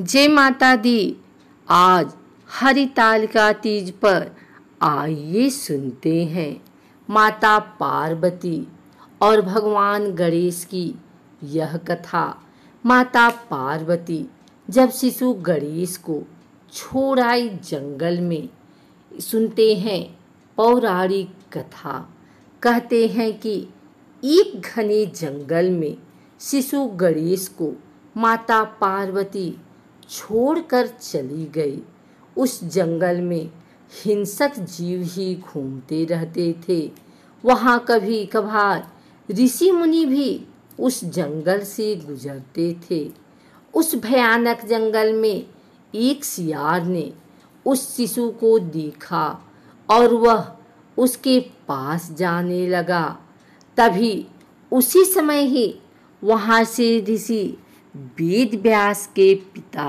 जय माता दी आज हरिताल का तीज पर आइए सुनते हैं माता पार्वती और भगवान गणेश की यह कथा माता पार्वती जब शिशु गणेश को छोड़ाई जंगल में सुनते हैं पौराणिक कथा कहते हैं कि एक घने जंगल में शिशु गणेश को माता पार्वती छोड़कर चली गई उस जंगल में हिंसक जीव ही घूमते रहते थे वहाँ कभी कभार ऋषि मुनि भी उस जंगल से गुजरते थे उस भयानक जंगल में एक सियार ने उस शिशु को देखा और वह उसके पास जाने लगा तभी उसी समय ही वहाँ से ऋषि वेद व्यास के पिता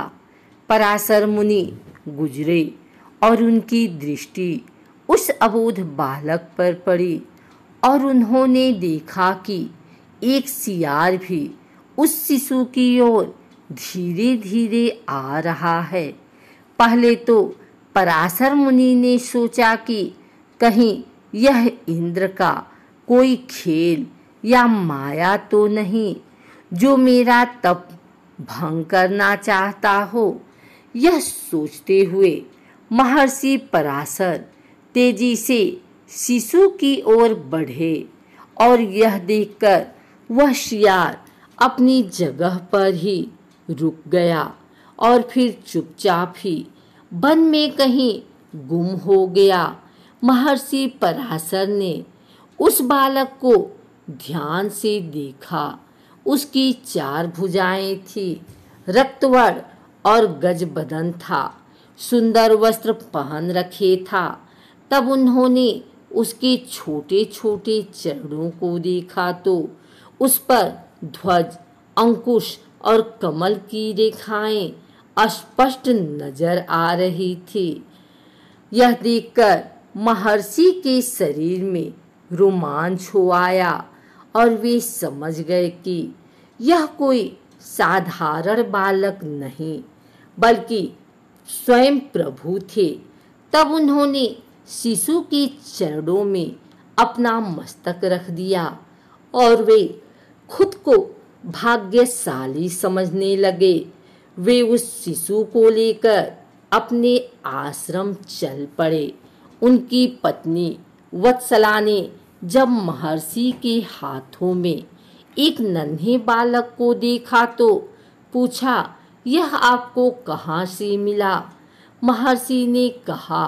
पराशर मुनि गुजरे और उनकी दृष्टि उस अबोध बालक पर पड़ी और उन्होंने देखा कि एक सियार भी उस शिशु की ओर धीरे धीरे आ रहा है पहले तो पराशर मुनि ने सोचा कि कहीं यह इंद्र का कोई खेल या माया तो नहीं जो मेरा तप भंग करना चाहता हो यह सोचते हुए महर्षि पराशर तेजी से शिशु की ओर बढ़े और यह देखकर वह शियार अपनी जगह पर ही रुक गया और फिर चुपचाप ही वन में कहीं गुम हो गया महर्षि पराशर ने उस बालक को ध्यान से देखा उसकी चार भुजाएं थी रक्तवर और गज बदन था सुंदर वस्त्र पहन रखे था तब उन्होंने उसके छोटे छोटे चरणों को देखा तो उस पर ध्वज अंकुश और कमल की रेखाएं अस्पष्ट नजर आ रही थी यह देखकर महर्षि के शरीर में रोमांच हो आया और वे समझ गए कि यह कोई साधारण बालक नहीं बल्कि स्वयं प्रभु थे तब उन्होंने शिशु के चरणों में अपना मस्तक रख दिया और वे खुद को भाग्यशाली समझने लगे वे उस शिशु को लेकर अपने आश्रम चल पड़े उनकी पत्नी वत्सला ने जब महर्षि के हाथों में एक नन्हे बालक को देखा तो पूछा यह आपको कहाँ से मिला महर्षि ने कहा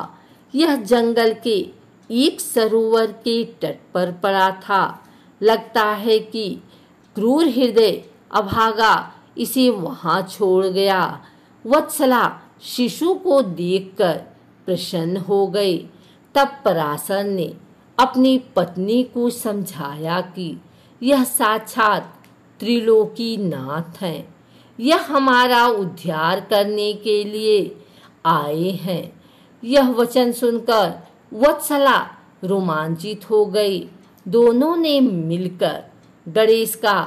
यह जंगल के एक सरोवर के तट पर पड़ा था लगता है कि क्रूर हृदय अभागा इसे वहाँ छोड़ गया वत्सला शिशु को देखकर प्रसन्न हो गए तब पराशर ने अपनी पत्नी को समझाया कि यह साक्षात त्रिलोकी नाथ है यह हमारा उद्धार करने के लिए आए हैं यह वचन सुनकर वत्सला रोमांचित हो गई दोनों ने मिलकर गणेश का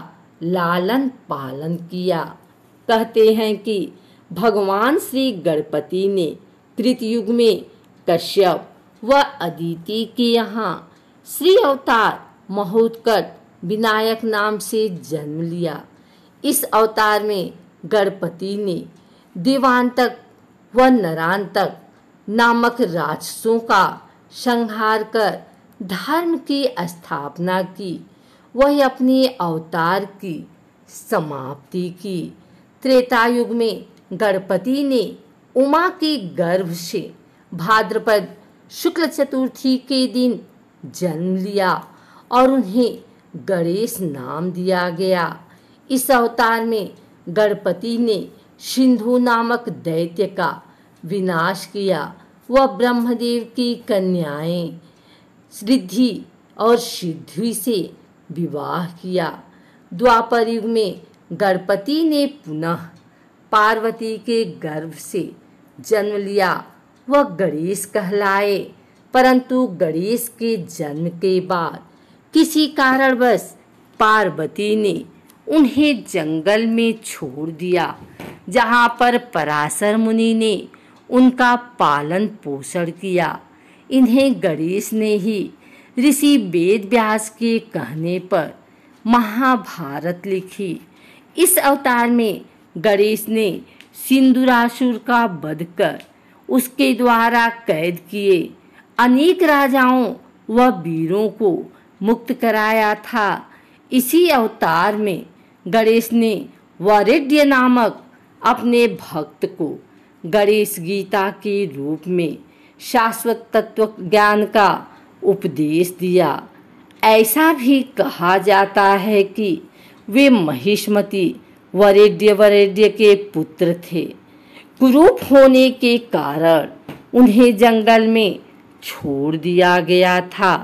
लालन पालन किया कहते हैं कि भगवान श्री गणपति ने कृतयुग में कश्यप व अदिति के यहाँ श्री अवतार महोत्कट विनायक नाम से जन्म लिया इस अवतार में गणपति ने देवांतक व नरांतक नामक राक्षसों का संहार कर धर्म की स्थापना की वह अपने अवतार की समाप्ति की त्रेता युग में गणपति ने उमा के गर्भ से भाद्रपद शुक्ल चतुर्थी के दिन जन्म लिया और उन्हें गणेश नाम दिया गया इस अवतार में गणपति ने सिंधु नामक दैत्य का विनाश किया वह ब्रह्मदेव की कन्याएं सिद्धि और सिद्धि से विवाह किया द्वापर युग में गणपति ने पुनः पार्वती के गर्भ से जन्म लिया वह गणेश कहलाए परंतु गणेश के जन्म के बाद किसी कारणवश पार्वती ने उन्हें जंगल में छोड़ दिया जहाँ पर पराशर मुनि ने उनका पालन पोषण किया इन्हें गणेश ने ही ऋषि वेद व्यास के कहने पर महाभारत लिखी इस अवतार में गणेश ने सिंदुरासुर का वध कर उसके द्वारा कैद किए अनेक राजाओं व वीरों को मुक्त कराया था इसी अवतार में गणेश ने वरिड्य नामक अपने भक्त को गणेश गीता के रूप में शाश्वत तत्व ज्ञान का उपदेश दिया ऐसा भी कहा जाता है कि वे महिष्मती वरेड्य वरेड्य के पुत्र थे कुरूप होने के कारण उन्हें जंगल में छोड़ दिया गया था